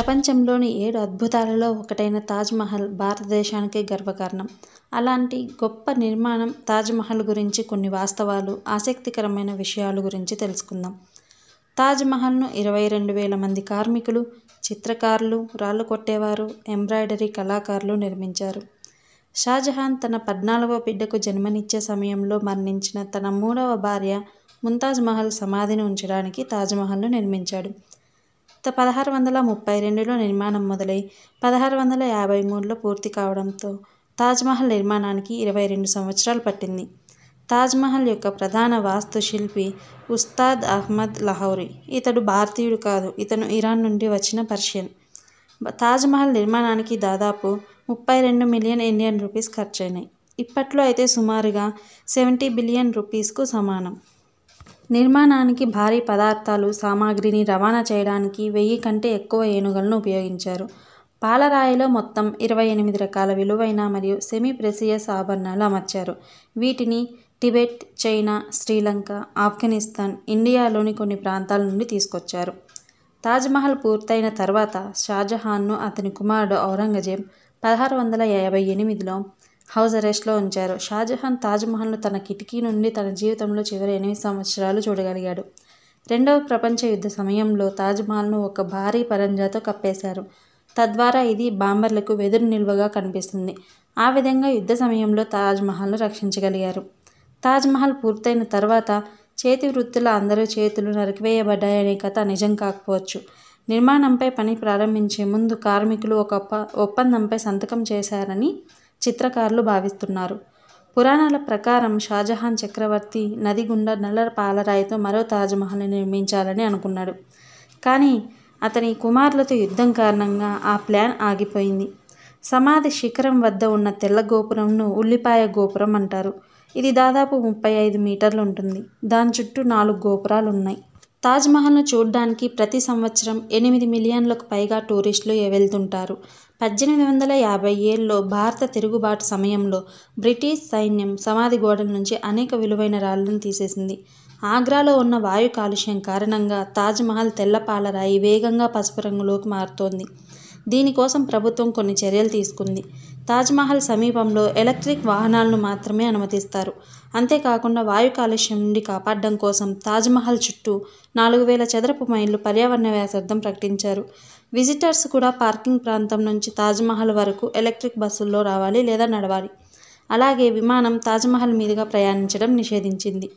ప్రపంచంలోని ఏడు అద్భుతాలలో ఒకటైన తాజ్మహల్ భారతదేశానికి గర్వకారణం అలాంటి గొప్ప నిర్మాణం తాజ్మహల్ గురించి కొన్ని వాస్తవాలు ఆసక్తికరమైన విషయాలు గురించి తెలుసుకుందాం తాజ్మహల్ను ఇరవై రెండు వేల మంది కార్మికులు చిత్రకారులు రాళ్ళు కొట్టేవారు ఎంబ్రాయిడరీ కళాకారులు నిర్మించారు షాజహాన్ తన పద్నాలుగవ బిడ్డకు జన్మనిచ్చే సమయంలో మరణించిన తన మూడవ భార్య ముంతాజ్ మహల్ సమాధిని ఉంచడానికి తాజ్మహల్ను నిర్మించాడు పదహారు వందల ముప్పై రెండులో నిర్మాణం మొదలై పదహారు వందల యాభై మూడులో పూర్తి కావడంతో తాజ్మహల్ నిర్మాణానికి ఇరవై రెండు సంవత్సరాలు పట్టింది తాజ్మహల్ యొక్క ప్రధాన వాస్తుశిల్పి ఉస్తాద్ అహ్మద్ లహౌరీ ఇతడు భారతీయుడు కాదు ఇతను ఇరాన్ నుండి వచ్చిన పర్షియన్ తాజ్మహల్ నిర్మాణానికి దాదాపు ముప్పై రెండు మిలియన్ ఇండియన్ రూపీస్ ఖర్చయినాయి ఇప్పట్లో అయితే సుమారుగా సెవెంటీ బిలియన్ రూపీస్కు సమానం నిర్మాణానికి భారీ పదార్థాలు సామాగ్రిని రవాణా చేయడానికి వెయ్యి కంటే ఎక్కువ ఏనుగలను ఉపయోగించారు పాలరాయిలో మొత్తం ఇరవై ఎనిమిది రకాల విలువైన మరియు సెమీ ప్రెసియస్ ఆభరణాలు అమర్చారు వీటిని టిబెట్ చైనా శ్రీలంక ఆఫ్ఘనిస్తాన్ ఇండియాలోని కొన్ని ప్రాంతాల నుండి తీసుకొచ్చారు తాజ్మహల్ పూర్తయిన తర్వాత షాజహాన్ను అతని కుమారుడు ఔరంగజేబ్ పదహారు వందల యాభై ఎనిమిదిలో హౌస్ అరెస్ట్లో ఉంచారు షాజహాన్ తాజ్మహల్ను తన కిటికీ నుండి తన జీవితంలో చివరి ఎనిమిది సంవత్సరాలు చూడగలిగాడు రెండవ ప్రపంచ యుద్ధ సమయంలో తాజ్మహల్ను ఒక భారీ పరంజాతో కప్పేశారు తద్వారా ఇది బాంబర్లకు వెదురు నిల్వగా కనిపిస్తుంది ఆ విధంగా యుద్ధ సమయంలో తాజ్మహల్ను రక్షించగలిగారు తాజ్మహల్ పూర్తయిన తర్వాత చేతి వృత్తుల అందరూ చేతులు నరికివేయబడ్డాయనే కథ నిజం కాకపోవచ్చు నిర్మాణంపై పని ప్రారంభించే ముందు కార్మికులు ఒక ఒప్పందంపై సంతకం చేశారని చిత్రకారులు భావిస్తున్నారు పురాణాల ప్రకారం షాజహాన్ చక్రవర్తి నది గుండా నల్ల పాలరాయితో మరో తాజ్మహల్ని నిర్మించాలని అనుకున్నాడు కానీ అతని కుమారులతో యుద్ధం కారణంగా ఆ ప్లాన్ ఆగిపోయింది సమాధి శిఖరం వద్ద ఉన్న తెల్ల గోపురంను ఉల్లిపాయ గోపురం అంటారు ఇది దాదాపు ముప్పై ఐదు మీటర్లు ఉంటుంది దాని చుట్టూ నాలుగు గోపురాలు ఉన్నాయి తాజ్మహల్ను చూడడానికి ప్రతి సంవత్సరం ఎనిమిది మిలియన్లకు పైగా టూరిస్టులు వెళ్తుంటారు పద్దెనిమిది వందల యాభై ఏళ్ళలో భారత తిరుగుబాటు సమయంలో బ్రిటిష్ సైన్యం సమాధి గోడల నుంచి అనేక విలువైన రాళ్లను తీసేసింది ఆగ్రాలో ఉన్న వాయు కాలుష్యం కారణంగా తాజ్మహల్ తెల్లపాలరాయి వేగంగా పసుపు రంగులోకి మారుతోంది దీనికోసం ప్రభుత్వం కొన్ని చర్యలు తీసుకుంది తాజ్మహల్ సమీపంలో ఎలక్ట్రిక్ వాహనాలను మాత్రమే అనుమతిస్తారు అంతేకాకుండా వాయు కాలుష్యం నుండి కాపాడడం కోసం తాజ్మహల్ చుట్టూ నాలుగు వేల చదరపు మైళ్ళు పర్యావరణ వ్యాసార్థం ప్రకటించారు విజిటర్స్ కూడా పార్కింగ్ ప్రాంతం నుంచి తాజ్మహల్ వరకు ఎలక్ట్రిక్ బస్సుల్లో రావాలి లేదా నడవాలి అలాగే విమానం తాజ్మహల్ మీదుగా ప్రయాణించడం నిషేధించింది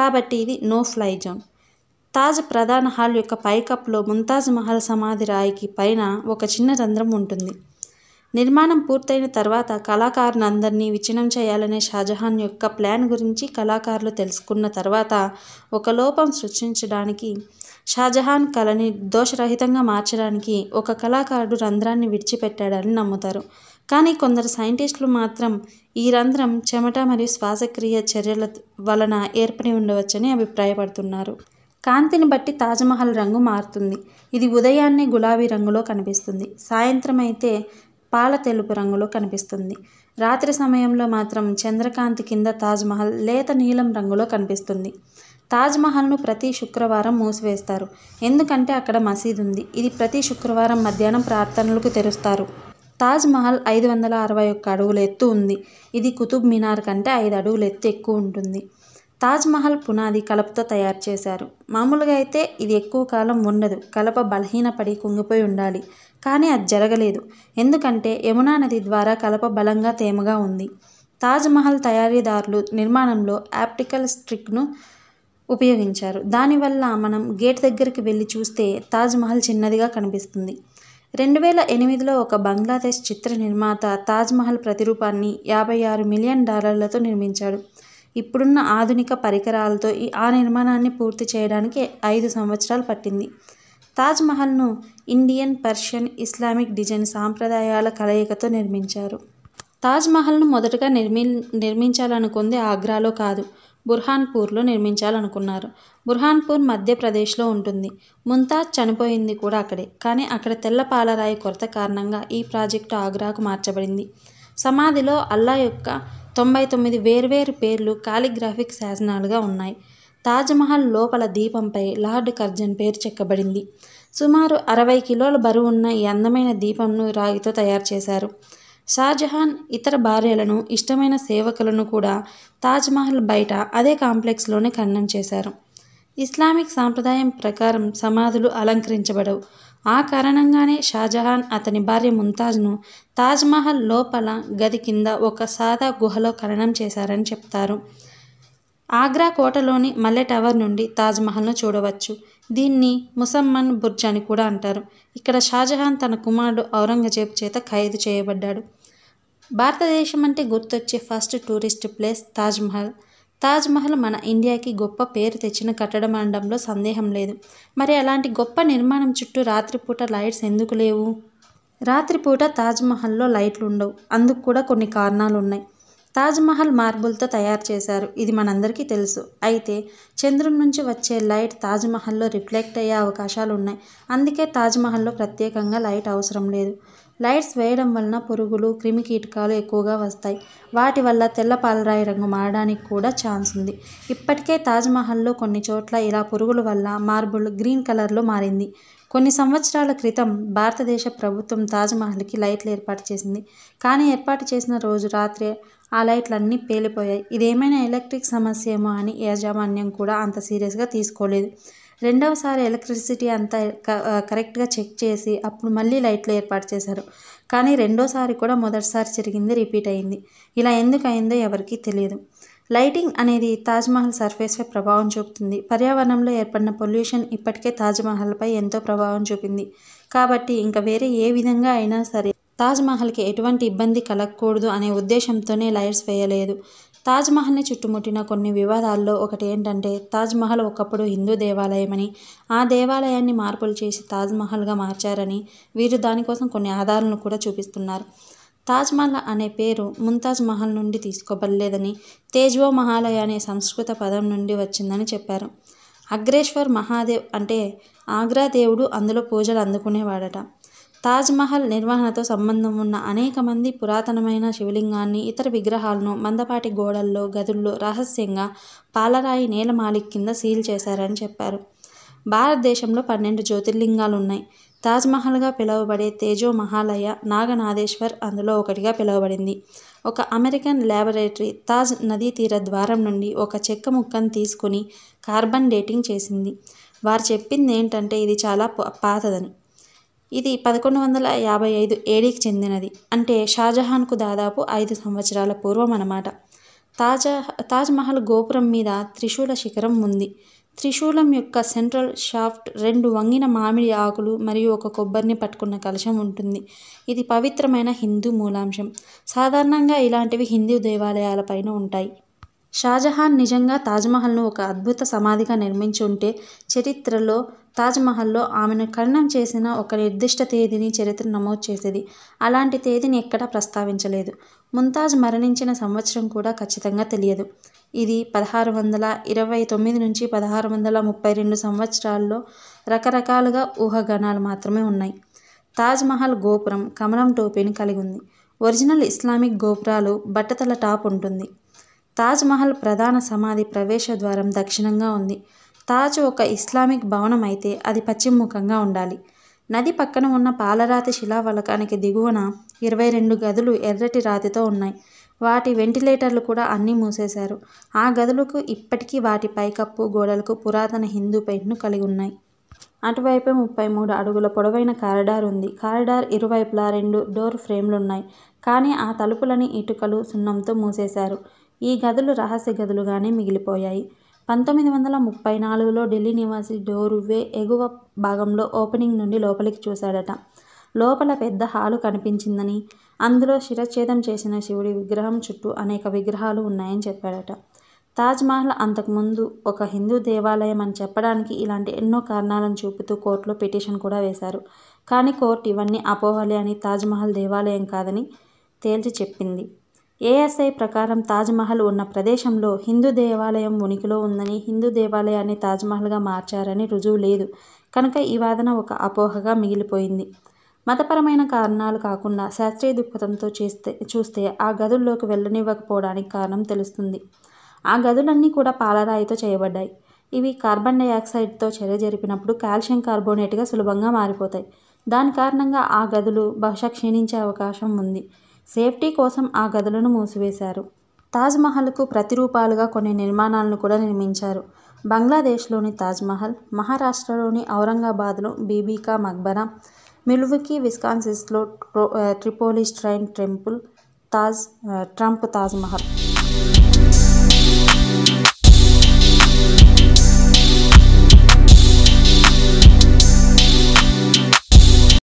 కాబట్టి ఇది నో ఫ్లై జోన్ తాజ్ ప్రధాన హాల్ యొక్క పైకప్లో ముంతాజ్ మహల్ సమాధి రాయికి పైన ఒక చిన్న రంధ్రం ఉంటుంది నిర్మాణం పూర్తయిన తర్వాత కళాకారులందరినీ విచ్ఛిన్నం చేయాలనే షాజహాన్ యొక్క ప్లాన్ గురించి కళాకారులు తెలుసుకున్న తర్వాత ఒక లోపం సృష్టించడానికి షాజహాన్ కళని దోషరహితంగా మార్చడానికి ఒక కళాకారుడు రంధ్రాన్ని విడిచిపెట్టాడని నమ్ముతారు కానీ కొందరు సైంటిస్టులు మాత్రం ఈ రంధ్రం చెమట మరియు శ్వాసక్రియ చర్యల వలన ఏర్పడి ఉండవచ్చని అభిప్రాయపడుతున్నారు కాంతిని బట్టి తాజ్మహల్ రంగు మారుతుంది ఇది ఉదయాన్నే గులాబీ రంగులో కనిపిస్తుంది సాయంత్రం అయితే పాల తెలుపు రంగులో కనిపిస్తుంది రాత్రి సమయంలో మాత్రం చంద్రకాంతి కింద తాజ్మహల్ లేత నీలం రంగులో కనిపిస్తుంది తాజ్మహల్ను ప్రతి శుక్రవారం మూసివేస్తారు ఎందుకంటే అక్కడ మసీదు ఉంది ఇది ప్రతి శుక్రవారం మధ్యాహ్నం ప్రార్థనలకు తెరుస్తారు తాజ్మహల్ ఐదు వందల అరవై ఒక్క అడుగుల ఎత్తు ఉంది ఇది కుతుబ్ మినార్ కంటే ఐదు అడుగుల ఎత్తు ఎక్కువ ఉంటుంది తాజ్మహల్ పునాది కలపతో తయారు చేశారు మామూలుగా అయితే ఇది ఎక్కువ కాలం ఉండదు కలప బలహీనపడి కుంగిపోయి ఉండాలి కానీ అది జరగలేదు ఎందుకంటే యమునా నది ద్వారా కలప బలంగా తేమగా ఉంది తాజ్మహల్ తయారీదారులు నిర్మాణంలో ఆప్టికల్ స్ట్రిక్ను ఉపయోగించారు దానివల్ల మనం గేట్ దగ్గరికి వెళ్ళి చూస్తే తాజ్మహల్ చిన్నదిగా కనిపిస్తుంది రెండు వేల ఎనిమిదిలో ఒక బంగ్లాదేశ్ చిత్ర నిర్మాత తాజ్మహల్ ప్రతిరూపాన్ని యాభై ఆరు మిలియన్ డాలర్లతో నిర్మించాడు ఇప్పుడున్న ఆధునిక పరికరాలతో ఆ నిర్మాణాన్ని పూర్తి చేయడానికి ఐదు సంవత్సరాలు పట్టింది తాజ్మహల్ను ఇండియన్ పర్షియన్ ఇస్లామిక్ డిజైన్ సాంప్రదాయాల కలయికతో నిర్మించారు తాజ్మహల్ను మొదటగా నిర్మి నిర్మించాలనుకుంది ఆగ్రాలో కాదు బుర్హాన్పూర్లో నిర్మించాలనుకున్నారు బుర్హాన్పూర్ మధ్యప్రదేశ్లో ఉంటుంది ముంతాజ్ చనిపోయింది కూడా అక్కడే కానీ అక్కడ తెల్ల పాలరాయి కొరత కారణంగా ఈ ప్రాజెక్టు ఆగ్రాకు మార్చబడింది సమాధిలో అల్లా యొక్క తొంభై తొమ్మిది వేర్వేరు పేర్లు కాలిగ్రాఫిక్ శాసనాలుగా ఉన్నాయి తాజ్మహల్ లోపల దీపంపై లార్డ్ కర్జన్ పేరు చెక్కబడింది సుమారు అరవై కిలోల బరువున్న ఈ అందమైన దీపంను రాగితో తయారు చేశారు షాజహాన్ ఇతర భార్యలను ఇష్టమైన సేవకులను కూడా తాజ్మహల్ బయట అదే కాంప్లెక్స్లోనే ఖండం చేశారు ఇస్లామిక్ సాంప్రదాయం ప్రకారం సమాధులు అలంకరించబడవు ఆ కారణంగానే షాజహాన్ అతని భార్య ముంతాజ్ను తాజ్మహల్ లోపల గది కింద ఒక సాదా గుహలో ఖననం చేశారని చెప్తారు ఆగ్రా కోటలోని మల్లె టవర్ నుండి తాజ్మహల్ను చూడవచ్చు దీన్ని ముసమ్మన్ బుర్జ్ అని కూడా అంటారు ఇక్కడ షాజహాన్ తన కుమారుడు ఔరంగజేబ్ చేత ఖైదు చేయబడ్డాడు భారతదేశం అంటే గుర్తొచ్చే first tourist place Taj Mahal Taj Mahal మన ఇండియాకి గొప్ప పేరు తెచ్చిన కట్టడం అనడంలో సందేహం లేదు మరి అలాంటి గొప్ప నిర్మాణం చుట్టూ రాత్రిపూట లైట్స్ ఎందుకు లేవు రాత్రిపూట తాజ్మహల్లో లైట్లు ఉండవు అందుకు కూడా కొన్ని కారణాలు ఉన్నాయి తాజ్మహల్ మార్బుల్తో తయారు చేశారు ఇది మనందరికీ తెలుసు అయితే చంద్రుని నుంచి వచ్చే లైట్ తాజ్మహల్లో రిఫ్లెక్ట్ అయ్యే అవకాశాలు ఉన్నాయి అందుకే తాజ్మహల్లో ప్రత్యేకంగా లైట్ అవసరం లేదు లైట్స్ వేయడం వలన పురుగులు క్రిమి కీటకాలు ఎక్కువగా వస్తాయి వాటి వల్ల తెల్ల పాలరాయి రంగు మారడానికి కూడా ఛాన్స్ ఉంది ఇప్పటికే తాజ్మహల్లో కొన్ని చోట్ల ఇలా పురుగుల వల్ల మార్బుల్ గ్రీన్ కలర్లో మారింది కొన్ని సంవత్సరాల క్రితం భారతదేశ ప్రభుత్వం తాజ్మహల్కి లైట్లు ఏర్పాటు చేసింది కానీ ఏర్పాటు చేసిన రోజు రాత్రి ఆ లైట్లన్నీ పేలిపోయాయి ఇదేమైనా ఎలక్ట్రిక్ సమస్యేమో అని యాజమాన్యం కూడా అంత సీరియస్గా తీసుకోలేదు రెండవసారి ఎలక్ట్రిసిటీ అంతా కరెక్ట్గా చెక్ చేసి అప్పుడు మళ్ళీ లైట్లు ఏర్పాటు చేశారు కానీ రెండోసారి కూడా మొదటిసారి జరిగింది రిపీట్ అయింది ఇలా ఎందుకు అయిందో ఎవరికీ తెలియదు లైటింగ్ అనేది తాజ్మహల్ సర్ఫేస్పై ప్రభావం చూపుతుంది పర్యావరణంలో ఏర్పడిన పొల్యూషన్ ఇప్పటికే తాజ్మహల్పై ఎంతో ప్రభావం చూపింది కాబట్టి ఇంకా వేరే ఏ విధంగా అయినా సరే తాజ్మహల్కి ఎటువంటి ఇబ్బంది కలగకూడదు అనే ఉద్దేశంతోనే లైట్స్ వేయలేదు తాజ్మహల్ని చుట్టుముట్టిన కొన్ని వివాదాల్లో ఒకటి ఏంటంటే తాజ్మహల్ ఒకప్పుడు హిందూ దేవాలయమని ఆ దేవాలయాన్ని మార్పులు చేసి తాజ్మహల్గా మార్చారని వీరు దానికోసం కొన్ని ఆధారాలను కూడా చూపిస్తున్నారు తాజ్మహల్ అనే పేరు ముంతాజ్ మహల్ నుండి తీసుకోబడలేదని తేజ్వో మహాలయ అనే సంస్కృత పదం నుండి వచ్చిందని చెప్పారు అగ్రేశ్వర్ మహాదేవ్ అంటే ఆగ్రా దేవుడు అందులో పూజలు అందుకునేవాడట తాజ్మహల్ నిర్వహణతో సంబంధం ఉన్న అనేక మంది పురాతనమైన శివలింగాన్ని ఇతర విగ్రహాలను మందపాటి గోడల్లో గదుల్లో రహస్యంగా పాలరాయి నేలమాలిక్ కింద సీల్ చేశారని చెప్పారు భారతదేశంలో పన్నెండు జ్యోతిర్లింగాలు ఉన్నాయి తాజ్మహల్గా పిలువబడే తేజో మహాలయ నాగనాథేశ్వర్ అందులో ఒకటిగా పిలువబడింది ఒక అమెరికన్ ల్యాబొరేటరీ తాజ్ నదీ తీర ద్వారం నుండి ఒక చెక్క ముక్కను తీసుకుని కార్బన్ డేటింగ్ చేసింది వారు చెప్పింది ఏంటంటే ఇది చాలా పాతదని ఇది పదకొండు వందల యాభై ఐదు ఏడీకి చెందినది అంటే షాజహాన్కు దాదాపు ఐదు సంవత్సరాల పూర్వం అన్నమాట తాజా తాజ్మహల్ గోపురం మీద త్రిశూల శిఖరం ఉంది త్రిశూలం యొక్క సెంట్రల్ షాఫ్ట్ రెండు వంగిన మామిడి ఆకులు మరియు ఒక కొబ్బరిని పట్టుకున్న కలశం ఉంటుంది ఇది పవిత్రమైన హిందూ మూలాంశం సాధారణంగా ఇలాంటివి హిందూ దేవాలయాలపైన ఉంటాయి షాజహాన్ నిజంగా తాజ్మహల్ను ఒక అద్భుత సమాధిగా నిర్మించి ఉంటే చరిత్రలో తాజ్మహల్లో ఆమెను ఖననం చేసిన ఒక నిర్దిష్ట తేదీని చరిత్ర నమోదు చేసేది అలాంటి తేదీని ఎక్కడా ప్రస్తావించలేదు ముంతాజ్ మరణించిన సంవత్సరం కూడా ఖచ్చితంగా తెలియదు ఇది పదహారు వందల ఇరవై తొమ్మిది నుంచి పదహారు వందల ముప్పై రెండు సంవత్సరాల్లో రకరకాలుగా ఊహగణాలు మాత్రమే ఉన్నాయి తాజ్మహల్ గోపురం కమలం టోపీని కలిగి ఉంది ఒరిజినల్ ఇస్లామిక్ గోపురాలు బట్టతల టాప్ ఉంటుంది తాజ్మహల్ ప్రధాన సమాధి ప్రవేశ ద్వారం దక్షిణంగా ఉంది తాజ్ ఒక ఇస్లామిక్ భవనం అయితే అది పశ్చిమముఖంగా ఉండాలి నది పక్కన ఉన్న పాలరాతి శిలావలకానికి దిగువన ఇరవై రెండు గదులు ఎర్రటి రాతితో ఉన్నాయి వాటి వెంటిలేటర్లు కూడా అన్నీ మూసేశారు ఆ గదులకు ఇప్పటికీ వాటి పైకప్పు గోడలకు పురాతన హిందూ పెయింట్ను కలిగి ఉన్నాయి అటువైపు ముప్పై మూడు అడుగుల పొడవైన కారిడార్ ఉంది కారిడార్ ఇరువైపులా రెండు డోర్ ఫ్రేమ్లున్నాయి కానీ ఆ తలుపులని ఇటుకలు సున్నంతో మూసేశారు ఈ గదులు రహస్య గదులుగానే మిగిలిపోయాయి పంతొమ్మిది వందల ముప్పై నాలుగులో ఢిల్లీ నివాసి డోరువే ఎగువ భాగంలో ఓపెనింగ్ నుండి లోపలికి చూశాడట లోపల పెద్ద హాలు కనిపించిందని అందులో శిరఛేదం చేసిన శివుడి విగ్రహం చుట్టూ అనేక విగ్రహాలు ఉన్నాయని చెప్పాడట తాజ్మహల్ అంతకుముందు ఒక హిందూ దేవాలయం అని చెప్పడానికి ఇలాంటి ఎన్నో కారణాలను చూపుతూ కోర్టులో పిటిషన్ కూడా వేశారు కానీ కోర్టు ఇవన్నీ అపోహలే అని తాజ్మహల్ దేవాలయం కాదని తేల్చి చెప్పింది ఏఎస్ఐ ప్రకారం తాజ్మహల్ ఉన్న ప్రదేశంలో హిందూ దేవాలయం ఉనికిలో ఉందని హిందూ దేవాలయాన్ని తాజ్మహల్గా మార్చారని రుజువు లేదు కనుక ఈ వాదన ఒక అపోహగా మిగిలిపోయింది మతపరమైన కారణాలు కాకుండా శాస్త్రీయ దృక్పథంతో చేస్తే చూస్తే ఆ గదుల్లోకి వెళ్ళనివ్వకపోవడానికి కారణం తెలుస్తుంది ఆ గదులన్నీ కూడా పాలరాయితో చేయబడ్డాయి ఇవి కార్బన్ డైఆక్సైడ్తో చర్య జరిపినప్పుడు కాల్షియం కార్బోనేట్గా సులభంగా మారిపోతాయి దాని కారణంగా ఆ గదులు బహుశా క్షీణించే అవకాశం ఉంది సేఫ్టీ కోసం ఆ గదులను మూసివేశారు తాజ్మహల్కు ప్రతిరూపాలుగా కొన్ని నిర్మాణాలను కూడా నిర్మించారు బంగ్లాదేశ్లోని తాజ్మహల్ మహారాష్ట్రలోని ఔరంగాబాద్లో బీబీకా మక్బరా మిల్వుకి విస్కాన్సిస్లో Tripoli shrine temple Taj Trump Taj Mahal